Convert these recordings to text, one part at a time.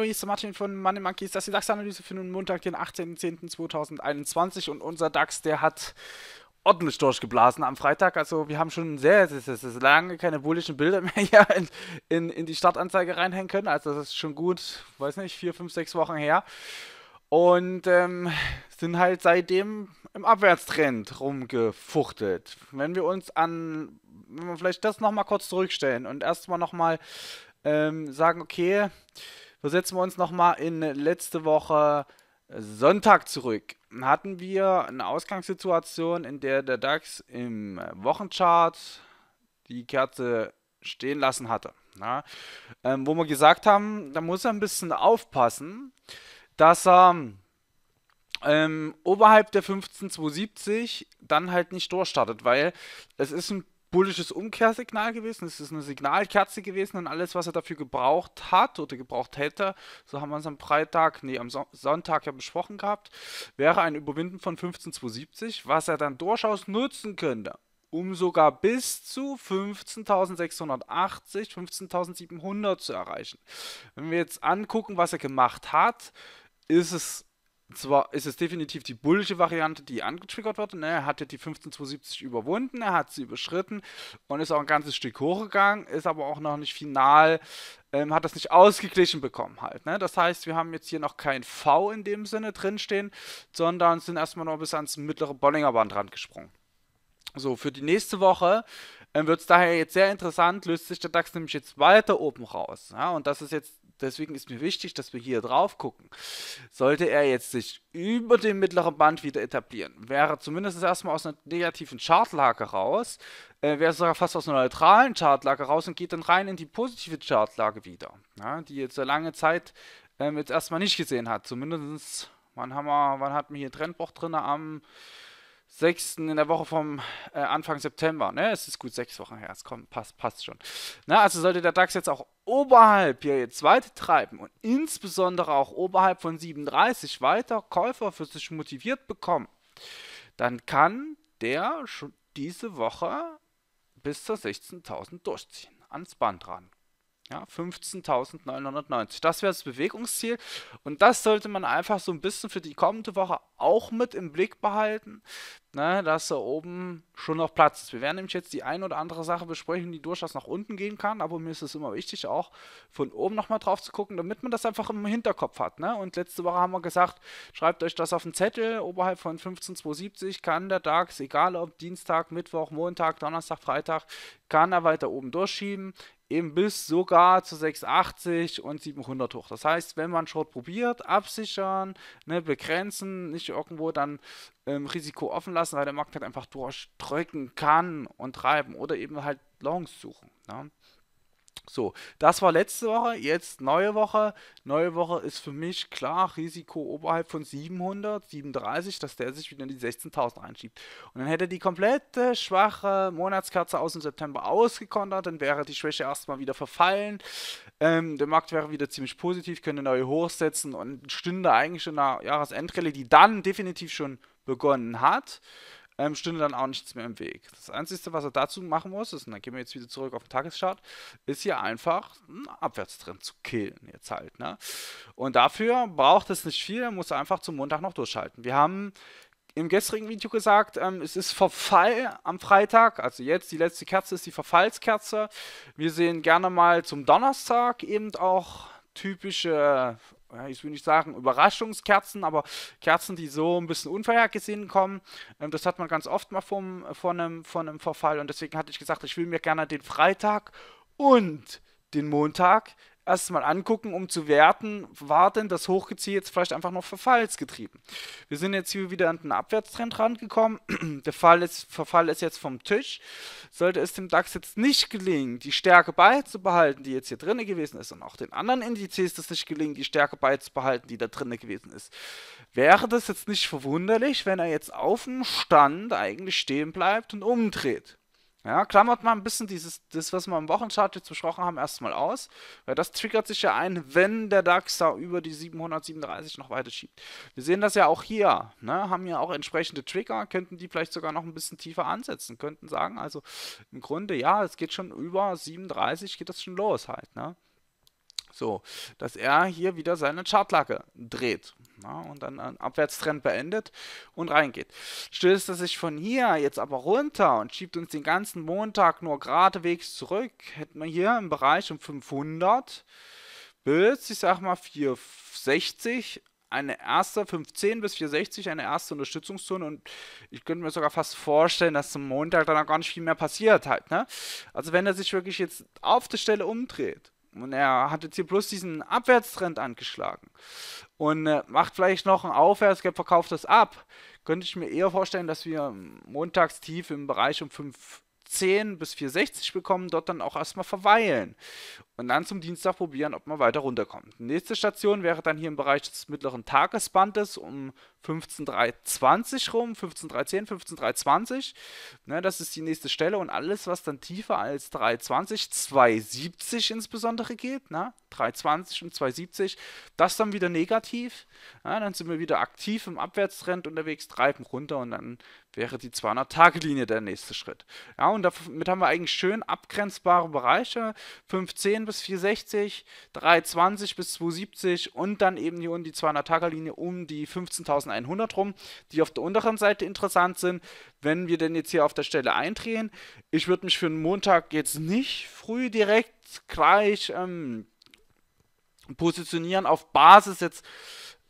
Hallo, hier ist Martin von Money Monkeys. Das ist die DAX-Analyse für den Montag, den 18.10.2021. Und unser DAX, der hat ordentlich durchgeblasen am Freitag. Also wir haben schon sehr, sehr, sehr, lange keine bullischen Bilder mehr hier in, in, in die Startanzeige reinhängen können. Also das ist schon gut, weiß nicht, vier, fünf, sechs Wochen her. Und ähm, sind halt seitdem im Abwärtstrend rumgefuchtet. Wenn wir uns an, wenn wir vielleicht das nochmal kurz zurückstellen und erstmal nochmal ähm, sagen, okay, versetzen wir uns nochmal in letzte Woche äh, Sonntag zurück. Hatten wir eine Ausgangssituation, in der der DAX im Wochenchart die Kerze stehen lassen hatte. Na, ähm, wo wir gesagt haben, da muss er ein bisschen aufpassen, dass er ähm, oberhalb der 15,270 dann halt nicht durchstartet, weil es ist ein bullisches Umkehrsignal gewesen, es ist eine Signalkerze gewesen und alles, was er dafür gebraucht hat oder gebraucht hätte, so haben wir es am Freitag, nee, am Sonntag ja besprochen gehabt, wäre ein Überwinden von 15,270, was er dann durchaus nutzen könnte, um sogar bis zu 15.680, 15.700 zu erreichen. Wenn wir jetzt angucken, was er gemacht hat, ist es zwar ist es definitiv die bullische Variante, die angetriggert wurde. Ne? Er hat ja die 15,72 überwunden, er hat sie überschritten und ist auch ein ganzes Stück hochgegangen, ist aber auch noch nicht final, ähm, hat das nicht ausgeglichen bekommen halt. Ne? Das heißt, wir haben jetzt hier noch kein V in dem Sinne drinstehen, sondern sind erstmal noch bis ans mittlere Bollinger Band gesprungen. So, für die nächste Woche ähm, wird es daher jetzt sehr interessant, löst sich der DAX nämlich jetzt weiter oben raus. Ja? Und das ist jetzt deswegen ist mir wichtig, dass wir hier drauf gucken. Sollte er jetzt sich über dem mittleren Band wieder etablieren, wäre zumindest erstmal aus einer negativen Chartlage raus, äh, wäre sogar fast aus einer neutralen Chartlage raus und geht dann rein in die positive Chartlage wieder, ja, die jetzt so lange Zeit ähm, jetzt erstmal nicht gesehen hat. Zumindest, wann, haben wir, wann hatten wir hier Trendbruch drin? Am 6. in der Woche vom äh, Anfang September. Ne, es ist gut sechs Wochen her. Es kommt, passt, passt schon. Na, also sollte der DAX jetzt auch oberhalb hier jetzt weiter treiben und insbesondere auch oberhalb von 37 weiter Käufer für sich motiviert bekommen, dann kann der schon diese Woche bis zur 16.000 durchziehen, ans Band ran. Ja, 15.990. Das wäre das Bewegungsziel. Und das sollte man einfach so ein bisschen für die kommende Woche auch mit im Blick behalten, ne, dass da oben schon noch Platz ist. Wir werden nämlich jetzt die ein oder andere Sache besprechen, die durchaus nach unten gehen kann, aber mir ist es immer wichtig, auch von oben nochmal drauf zu gucken, damit man das einfach im Hinterkopf hat. Ne? Und letzte Woche haben wir gesagt, schreibt euch das auf den Zettel, oberhalb von 15.270 kann der DAX, egal ob Dienstag, Mittwoch, Montag, Donnerstag, Freitag, kann er weiter oben durchschieben eben bis sogar zu 680 und 700 hoch. Das heißt, wenn man Short probiert, absichern, ne, begrenzen, nicht irgendwo dann ähm, Risiko offen lassen, weil der Markt halt einfach durchdrücken kann und treiben oder eben halt Longs suchen. Ne? So, das war letzte Woche, jetzt neue Woche. Neue Woche ist für mich klar Risiko oberhalb von 700, 37, dass der sich wieder in die 16.000 reinschiebt. Und dann hätte die komplette schwache Monatskerze aus dem September ausgekontert, dann wäre die Schwäche erstmal wieder verfallen. Ähm, der Markt wäre wieder ziemlich positiv, könnte neue Hochs setzen und stünde eigentlich in einer Jahresendrelle, die dann definitiv schon begonnen hat ähm, stünde dann auch nichts mehr im Weg. Das Einzige, was er dazu machen muss, ist, und dann gehen wir jetzt wieder zurück auf den Tageschart, ist hier einfach einen Abwärtstrend zu killen jetzt halt. Ne? Und dafür braucht es nicht viel, muss er einfach zum Montag noch durchhalten. Wir haben im gestrigen Video gesagt, ähm, es ist Verfall am Freitag, also jetzt die letzte Kerze ist die Verfallskerze. Wir sehen gerne mal zum Donnerstag eben auch typische ja, ich will nicht sagen Überraschungskerzen, aber Kerzen, die so ein bisschen unvorhergesehen kommen. Ähm, das hat man ganz oft mal vom, von, einem, von einem Verfall und deswegen hatte ich gesagt, ich will mir gerne den Freitag und den Montag erstmal angucken, um zu werten, war denn das Hochgeziehe jetzt vielleicht einfach noch verfallsgetrieben? Wir sind jetzt hier wieder an den Abwärtstrend rangekommen. Der Fall ist, Verfall ist jetzt vom Tisch. Sollte es dem DAX jetzt nicht gelingen, die Stärke beizubehalten, die jetzt hier drin gewesen ist, und auch den anderen Indizes das nicht gelingen, die Stärke beizubehalten, die da drin gewesen ist, wäre das jetzt nicht verwunderlich, wenn er jetzt auf dem Stand eigentlich stehen bleibt und umdreht. Ja, klammert mal ein bisschen dieses, das, was wir im Wochenchart jetzt besprochen haben, erstmal aus, weil das triggert sich ja ein, wenn der DAX da über die 737 noch weiter schiebt. Wir sehen das ja auch hier, ne, haben ja auch entsprechende Trigger, könnten die vielleicht sogar noch ein bisschen tiefer ansetzen, könnten sagen, also im Grunde, ja, es geht schon über 37, geht das schon los halt, ne. So, dass er hier wieder seine Chartlacke dreht na, und dann einen Abwärtstrend beendet und reingeht. Stößt er sich von hier jetzt aber runter und schiebt uns den ganzen Montag nur geradewegs zurück, hätten wir hier im Bereich um 500 bis, ich sag mal, 460 eine erste, 510 bis 460, eine erste Unterstützungszone und ich könnte mir sogar fast vorstellen, dass zum Montag dann auch gar nicht viel mehr passiert halt, ne? Also wenn er sich wirklich jetzt auf der Stelle umdreht, und er hat jetzt hier bloß diesen Abwärtstrend angeschlagen. Und äh, macht vielleicht noch einen Aufwärtsgap, verkauft das ab. Könnte ich mir eher vorstellen, dass wir montags tief im Bereich um 5 410 bis 460 bekommen, dort dann auch erstmal verweilen und dann zum Dienstag probieren, ob man weiter runterkommt. Nächste Station wäre dann hier im Bereich des mittleren Tagesbandes um 15.320 rum, 15.310, 15.320. Ne, das ist die nächste Stelle und alles, was dann tiefer als 320, 270 insbesondere geht, ne, 320 und 270, das dann wieder negativ. Ja, dann sind wir wieder aktiv im Abwärtstrend unterwegs, treiben runter und dann wäre die 200-Tage-Linie der nächste Schritt. Ja, und damit haben wir eigentlich schön abgrenzbare Bereiche, 510 bis 460, 320 bis 270 und dann eben hier unten die 200-Tage-Linie um die 15.100 rum, die auf der unteren Seite interessant sind. Wenn wir denn jetzt hier auf der Stelle eindrehen, ich würde mich für einen Montag jetzt nicht früh direkt gleich ähm, positionieren auf Basis jetzt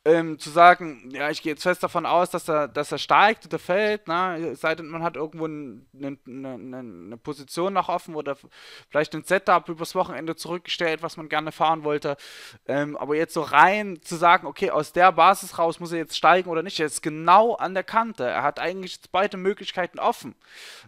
ähm, zu sagen, ja, ich gehe jetzt fest davon aus, dass er, dass er steigt oder fällt, na, ne? sei denn, man hat irgendwo eine, eine, eine Position noch offen oder vielleicht ein Setup übers Wochenende zurückgestellt, was man gerne fahren wollte. Ähm, aber jetzt so rein zu sagen, okay, aus der Basis raus muss er jetzt steigen oder nicht, er ist genau an der Kante. Er hat eigentlich beide Möglichkeiten offen.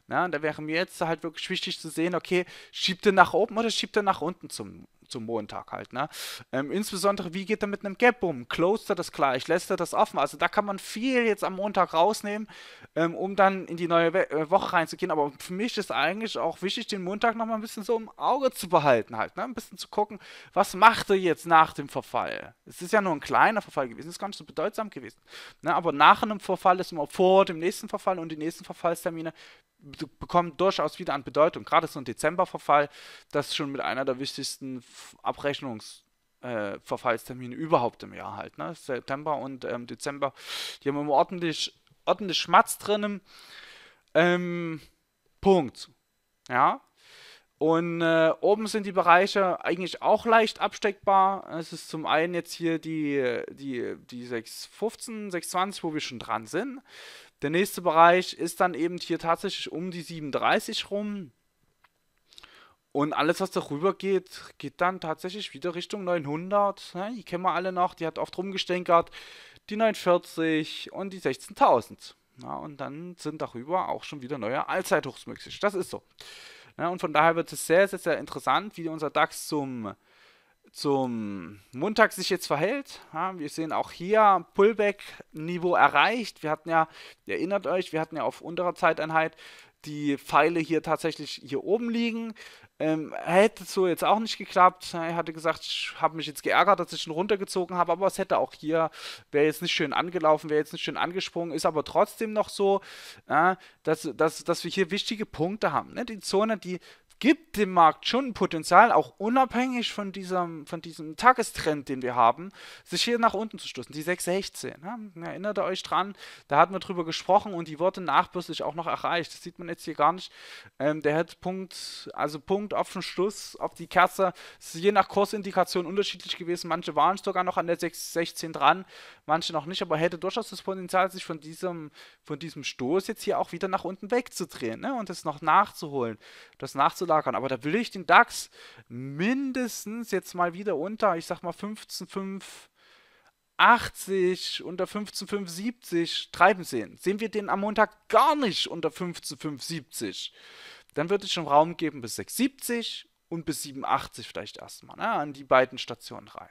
Na, ne? da wäre mir jetzt halt wirklich wichtig zu sehen, okay, schiebt er nach oben oder schiebt er nach unten zum zum Montag halt. Ne? Ähm, insbesondere, wie geht er mit einem Gap um? Closed er das gleich? Lässt er das offen? Also da kann man viel jetzt am Montag rausnehmen, ähm, um dann in die neue We äh, Woche reinzugehen. Aber für mich ist eigentlich auch wichtig, den Montag nochmal ein bisschen so im Auge zu behalten halt. Ne? Ein bisschen zu gucken, was macht er jetzt nach dem Verfall? Es ist ja nur ein kleiner Verfall gewesen, es ist gar nicht so bedeutsam gewesen. Ne? Aber nach einem Verfall ist immer vor dem nächsten Verfall und die nächsten Verfallstermine bekommen durchaus wieder an Bedeutung. Gerade so ein Dezemberverfall, das ist schon mit einer der wichtigsten Abrechnungsverfallstermine äh, überhaupt im Jahr halt. Ne? September und ähm, Dezember, die haben immer ordentlich, ordentlich Schmatz drinnen. Ähm, Punkt. Ja. Und äh, oben sind die Bereiche eigentlich auch leicht absteckbar. Es ist zum einen jetzt hier die, die, die 615, 620, wo wir schon dran sind. Der nächste Bereich ist dann eben hier tatsächlich um die 37 rum. Und alles, was darüber geht, geht dann tatsächlich wieder Richtung 900. Ja, die kennen wir alle noch, die hat oft rumgestänkert. Die 940 und die 16.000. Ja, und dann sind darüber auch schon wieder neue Allzeithochs möglich. Das ist so. Ja, und von daher wird es sehr, sehr, sehr interessant, wie unser DAX zum zum Montag sich jetzt verhält. Ja, wir sehen auch hier Pullback-Niveau erreicht. Wir hatten ja, ihr erinnert euch, wir hatten ja auf unterer Zeiteinheit die Pfeile hier tatsächlich hier oben liegen. Ähm, hätte so jetzt auch nicht geklappt. Er hatte gesagt, ich habe mich jetzt geärgert, dass ich ihn runtergezogen habe, aber es hätte auch hier, wäre jetzt nicht schön angelaufen, wäre jetzt nicht schön angesprungen, ist aber trotzdem noch so, äh, dass, dass, dass wir hier wichtige Punkte haben. Ne? Die Zone, die gibt dem Markt schon Potenzial, auch unabhängig von diesem, von diesem Tagestrend, den wir haben, sich hier nach unten zu stoßen. Die 616, ja, erinnert ihr euch dran? Da hatten wir drüber gesprochen und die Worte nachbürstlich auch noch erreicht. Das sieht man jetzt hier gar nicht. Ähm, der hat Punkt, also Punkt auf den Schluss, auf die Kerze. Das ist je nach Kursindikation unterschiedlich gewesen. Manche waren sogar noch an der 616 dran, manche noch nicht, aber hätte durchaus das Potenzial, sich von diesem, von diesem Stoß jetzt hier auch wieder nach unten wegzudrehen ne? und das noch nachzuholen. Das nachzuladen lagern. Aber da will ich den DAX mindestens jetzt mal wieder unter, ich sag mal 15,580, unter 15,570 treiben sehen. Sehen wir den am Montag gar nicht unter 15,570. Dann würde ich schon Raum geben bis 670 und bis 87 vielleicht erstmal, ne, an die beiden Stationen rein.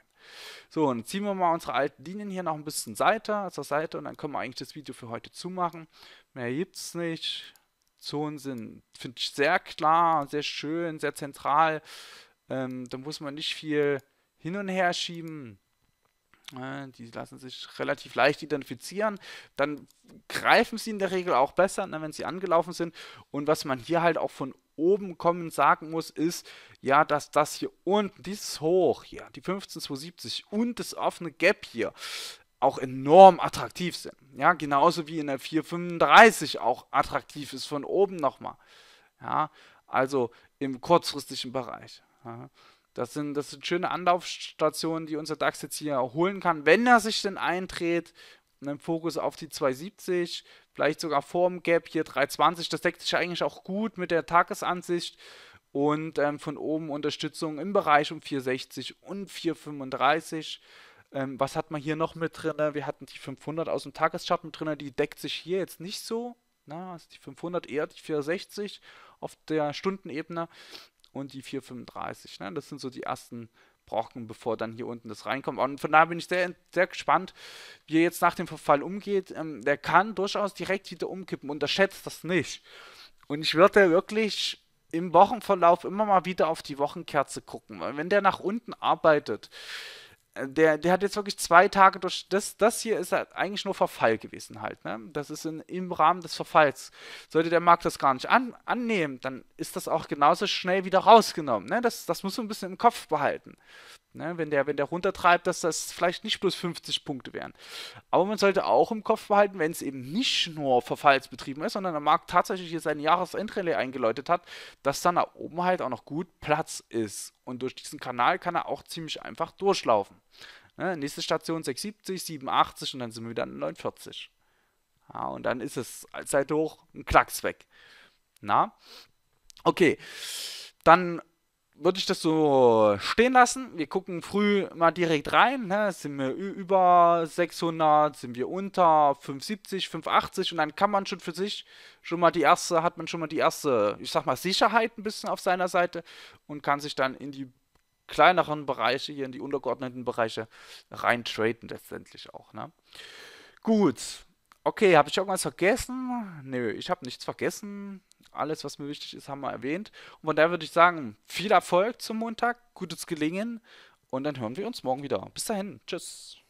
So, und ziehen wir mal unsere alten Linien hier noch ein bisschen Seite, zur Seite und dann können wir eigentlich das Video für heute zumachen. Mehr gibt's nicht. Zonen sind. Finde ich sehr klar, sehr schön, sehr zentral. Ähm, da muss man nicht viel hin und her schieben. Äh, die lassen sich relativ leicht identifizieren. Dann greifen sie in der Regel auch besser, ne, wenn sie angelaufen sind. Und was man hier halt auch von oben kommen sagen muss, ist ja, dass das hier unten, dieses Hoch hier, die 15270 und das offene Gap hier, auch enorm attraktiv sind. Ja, genauso wie in der 435 auch attraktiv ist von oben nochmal. Ja, also im kurzfristigen Bereich. Ja. Das sind, das sind schöne Anlaufstationen, die unser DAX jetzt hier erholen kann, wenn er sich denn eintritt. Ein Fokus auf die 270, vielleicht sogar vorm Gap hier 320. Das deckt sich eigentlich auch gut mit der Tagesansicht und ähm, von oben Unterstützung im Bereich um 460 und 435. Ähm, was hat man hier noch mit drin? Wir hatten die 500 aus dem Tageschart mit drin, die deckt sich hier jetzt nicht so. Na, ne? also die 500 eher die 460 auf der Stundenebene und die 435. Ne? Das sind so die ersten Brocken, bevor dann hier unten das reinkommt. Und von daher bin ich sehr, sehr gespannt, wie er jetzt nach dem Verfall umgeht. Ähm, der kann durchaus direkt wieder umkippen, unterschätzt das nicht. Und ich würde wirklich im Wochenverlauf immer mal wieder auf die Wochenkerze gucken, weil wenn der nach unten arbeitet, der, der hat jetzt wirklich zwei Tage durch. Das, das hier ist halt eigentlich nur Verfall gewesen halt. Ne? Das ist in, im Rahmen des Verfalls. Sollte der Markt das gar nicht an, annehmen, dann ist das auch genauso schnell wieder rausgenommen. Ne? Das, das muss man ein bisschen im Kopf behalten. Ne, wenn, der, wenn der runtertreibt, dass das vielleicht nicht bloß 50 Punkte wären. Aber man sollte auch im Kopf behalten, wenn es eben nicht nur verfallsbetrieben ist, sondern der Markt tatsächlich hier sein Jahresendrallye eingeläutet hat, dass dann da oben halt auch noch gut Platz ist. Und durch diesen Kanal kann er auch ziemlich einfach durchlaufen. Ne, nächste Station 670, 87 und dann sind wir wieder an 49. Ja, und dann ist es allzeit hoch, ein Klacks weg. Na? Okay. Dann würde ich das so stehen lassen. Wir gucken früh mal direkt rein. Ne? Sind wir über 600, sind wir unter 570, 580 und dann kann man schon für sich schon mal die erste, hat man schon mal die erste, ich sag mal, Sicherheit ein bisschen auf seiner Seite und kann sich dann in die kleineren Bereiche, hier in die untergeordneten Bereiche rein traden letztendlich auch. Ne? Gut. Okay, habe ich irgendwas vergessen? Nö, ich habe nichts vergessen alles, was mir wichtig ist, haben wir erwähnt. Und von daher würde ich sagen, viel Erfolg zum Montag, gutes Gelingen und dann hören wir uns morgen wieder. Bis dahin, tschüss.